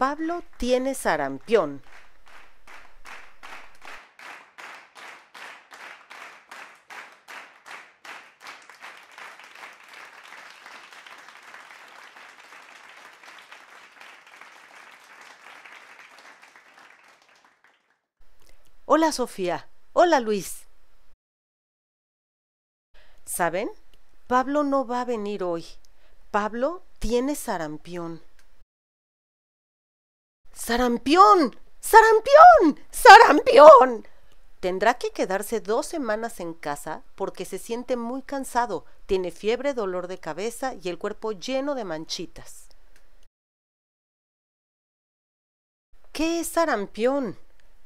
Pablo tiene sarampión. Hola Sofía, hola Luis. ¿Saben? Pablo no va a venir hoy. Pablo tiene sarampión. ¡Sarampión! ¡Sarampión! ¡Sarampión! Tendrá que quedarse dos semanas en casa porque se siente muy cansado, tiene fiebre, dolor de cabeza y el cuerpo lleno de manchitas. ¿Qué es sarampión?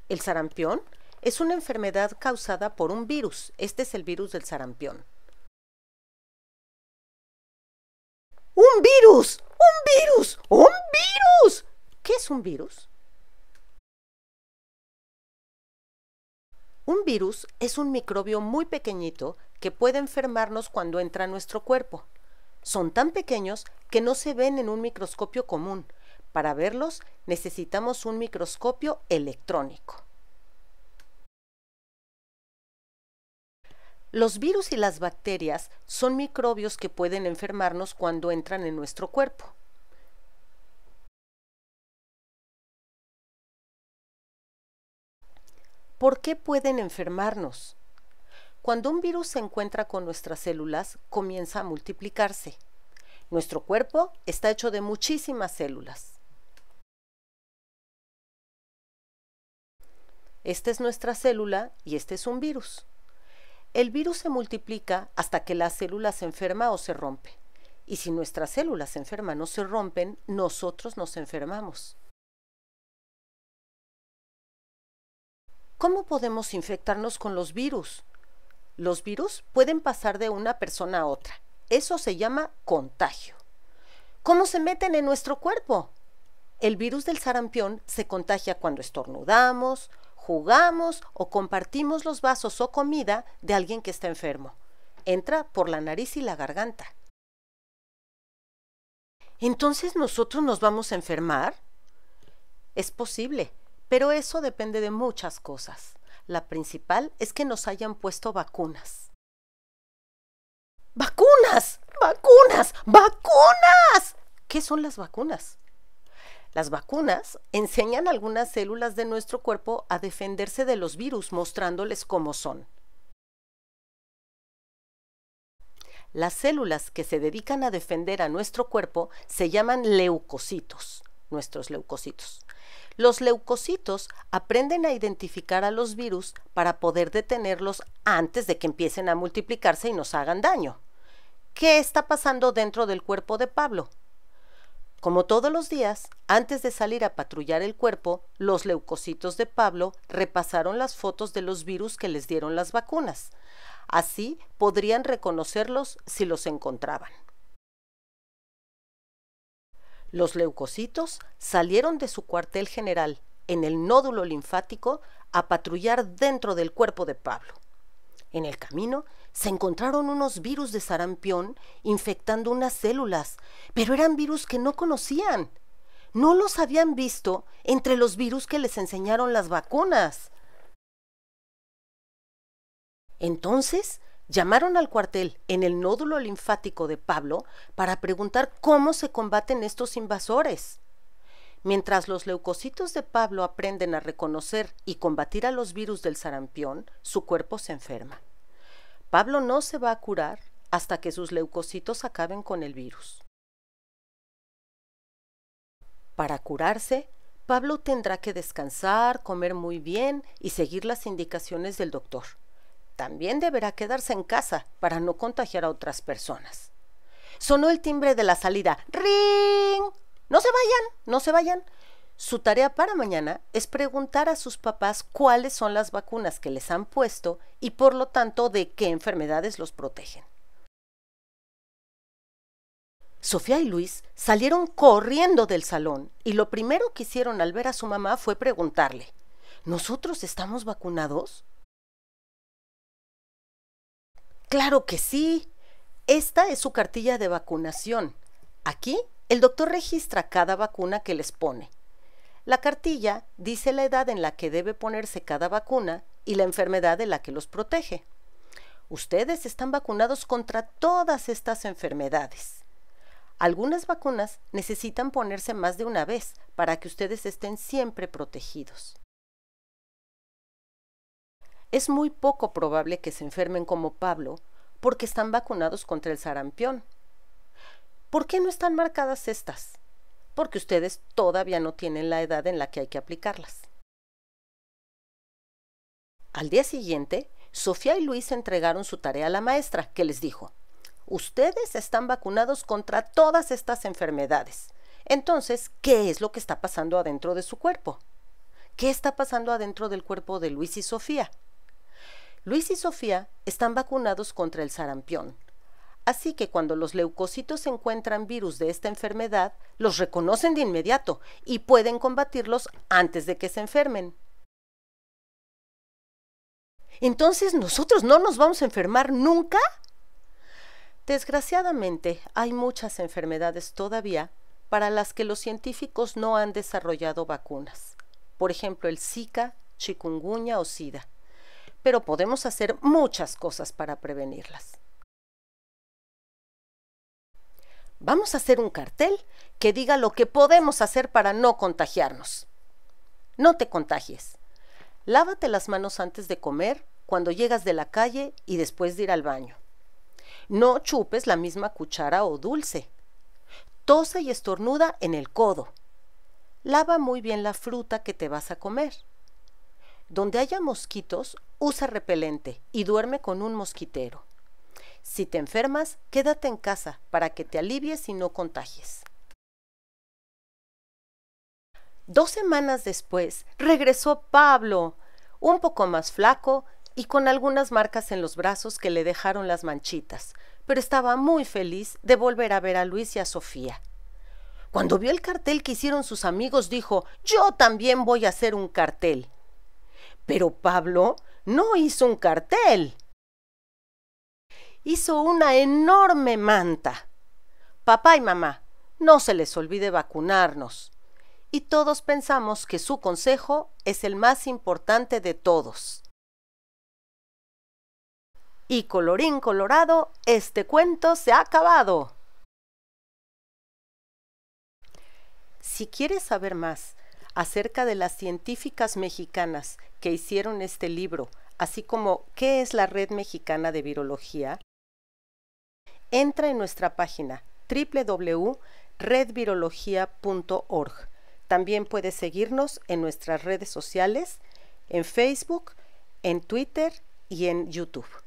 El sarampión es una enfermedad causada por un virus. Este es el virus del sarampión. ¡Un virus! ¡Un virus! ¡Un virus! es un virus? Un virus es un microbio muy pequeñito que puede enfermarnos cuando entra a nuestro cuerpo. Son tan pequeños que no se ven en un microscopio común. Para verlos necesitamos un microscopio electrónico. Los virus y las bacterias son microbios que pueden enfermarnos cuando entran en nuestro cuerpo. ¿Por qué pueden enfermarnos? Cuando un virus se encuentra con nuestras células, comienza a multiplicarse. Nuestro cuerpo está hecho de muchísimas células. Esta es nuestra célula y este es un virus. El virus se multiplica hasta que la célula se enferma o se rompe. Y si nuestras células se enferman o se rompen, nosotros nos enfermamos. ¿Cómo podemos infectarnos con los virus? Los virus pueden pasar de una persona a otra. Eso se llama contagio. ¿Cómo se meten en nuestro cuerpo? El virus del sarampión se contagia cuando estornudamos, jugamos o compartimos los vasos o comida de alguien que está enfermo. Entra por la nariz y la garganta. ¿Entonces nosotros nos vamos a enfermar? Es posible, pero eso depende de muchas cosas. La principal es que nos hayan puesto vacunas. ¡Vacunas! ¡Vacunas! ¡Vacunas! ¿Qué son las vacunas? Las vacunas enseñan algunas células de nuestro cuerpo a defenderse de los virus mostrándoles cómo son. Las células que se dedican a defender a nuestro cuerpo se llaman leucocitos, nuestros leucocitos. Los leucocitos aprenden a identificar a los virus para poder detenerlos antes de que empiecen a multiplicarse y nos hagan daño. ¿Qué está pasando dentro del cuerpo de Pablo? Como todos los días, antes de salir a patrullar el cuerpo, los leucocitos de Pablo repasaron las fotos de los virus que les dieron las vacunas. Así podrían reconocerlos si los encontraban. Los leucocitos salieron de su cuartel general en el nódulo linfático a patrullar dentro del cuerpo de Pablo. En el camino se encontraron unos virus de sarampión infectando unas células, pero eran virus que no conocían. No los habían visto entre los virus que les enseñaron las vacunas. Entonces Llamaron al cuartel en el nódulo linfático de Pablo para preguntar cómo se combaten estos invasores. Mientras los leucocitos de Pablo aprenden a reconocer y combatir a los virus del sarampión, su cuerpo se enferma. Pablo no se va a curar hasta que sus leucocitos acaben con el virus. Para curarse, Pablo tendrá que descansar, comer muy bien y seguir las indicaciones del doctor también deberá quedarse en casa para no contagiar a otras personas. Sonó el timbre de la salida. ¡Ring! No se vayan, no se vayan. Su tarea para mañana es preguntar a sus papás cuáles son las vacunas que les han puesto y por lo tanto de qué enfermedades los protegen. Sofía y Luis salieron corriendo del salón y lo primero que hicieron al ver a su mamá fue preguntarle, ¿Nosotros estamos vacunados? Claro que sí. Esta es su cartilla de vacunación. Aquí el doctor registra cada vacuna que les pone. La cartilla dice la edad en la que debe ponerse cada vacuna y la enfermedad de la que los protege. Ustedes están vacunados contra todas estas enfermedades. Algunas vacunas necesitan ponerse más de una vez para que ustedes estén siempre protegidos es muy poco probable que se enfermen como Pablo porque están vacunados contra el sarampión. ¿Por qué no están marcadas estas? Porque ustedes todavía no tienen la edad en la que hay que aplicarlas. Al día siguiente, Sofía y Luis entregaron su tarea a la maestra, que les dijo, ustedes están vacunados contra todas estas enfermedades. Entonces, ¿qué es lo que está pasando adentro de su cuerpo? ¿Qué está pasando adentro del cuerpo de Luis y Sofía? Luis y Sofía están vacunados contra el sarampión. Así que cuando los leucocitos encuentran virus de esta enfermedad, los reconocen de inmediato y pueden combatirlos antes de que se enfermen. Entonces, ¿nosotros no nos vamos a enfermar nunca? Desgraciadamente, hay muchas enfermedades todavía para las que los científicos no han desarrollado vacunas. Por ejemplo, el Zika, chikungunya o SIDA pero podemos hacer muchas cosas para prevenirlas. Vamos a hacer un cartel que diga lo que podemos hacer para no contagiarnos. No te contagies. Lávate las manos antes de comer, cuando llegas de la calle y después de ir al baño. No chupes la misma cuchara o dulce. Tosa y estornuda en el codo. Lava muy bien la fruta que te vas a comer. Donde haya mosquitos, usa repelente y duerme con un mosquitero. Si te enfermas, quédate en casa para que te alivies y no contagies. Dos semanas después, regresó Pablo, un poco más flaco y con algunas marcas en los brazos que le dejaron las manchitas, pero estaba muy feliz de volver a ver a Luis y a Sofía. Cuando vio el cartel que hicieron sus amigos, dijo, Yo también voy a hacer un cartel. Pero Pablo no hizo un cartel. Hizo una enorme manta. Papá y mamá, no se les olvide vacunarnos. Y todos pensamos que su consejo es el más importante de todos. Y colorín colorado, este cuento se ha acabado. Si quieres saber más acerca de las científicas mexicanas que hicieron este libro, así como qué es la Red Mexicana de Virología, entra en nuestra página www.redvirología.org. También puedes seguirnos en nuestras redes sociales, en Facebook, en Twitter y en YouTube.